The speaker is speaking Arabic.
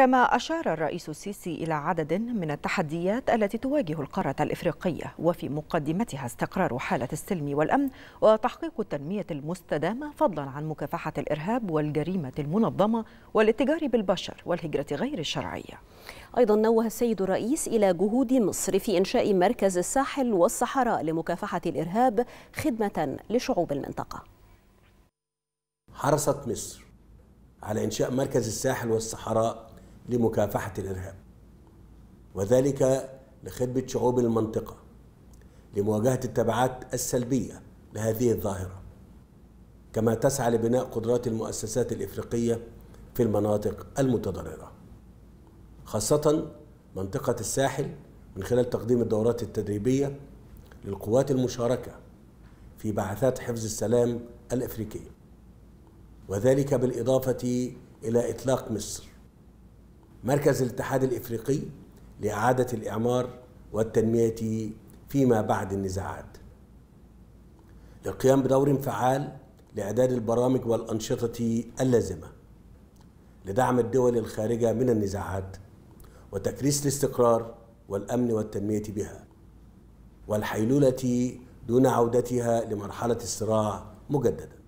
كما أشار الرئيس السيسي إلى عدد من التحديات التي تواجه القارة الإفريقية وفي مقدمتها استقرار حالة السلم والأمن وتحقيق التنمية المستدامة فضلا عن مكافحة الإرهاب والجريمة المنظمة والاتجار بالبشر والهجرة غير الشرعية أيضا نوه السيد الرئيس إلى جهود مصر في إنشاء مركز الساحل والصحراء لمكافحة الإرهاب خدمة لشعوب المنطقة حرصت مصر على إنشاء مركز الساحل والصحراء لمكافحة الإرهاب وذلك لخدمة شعوب المنطقة لمواجهة التبعات السلبية لهذه الظاهرة كما تسعى لبناء قدرات المؤسسات الإفريقية في المناطق المتضررة خاصة منطقة الساحل من خلال تقديم الدورات التدريبية للقوات المشاركة في بعثات حفظ السلام الإفريقية وذلك بالإضافة إلى إطلاق مصر مركز الاتحاد الافريقي لاعاده الاعمار والتنميه فيما بعد النزاعات للقيام بدور فعال لاعداد البرامج والانشطه اللازمه لدعم الدول الخارجه من النزاعات وتكريس الاستقرار والامن والتنميه بها والحيلوله دون عودتها لمرحله الصراع مجددا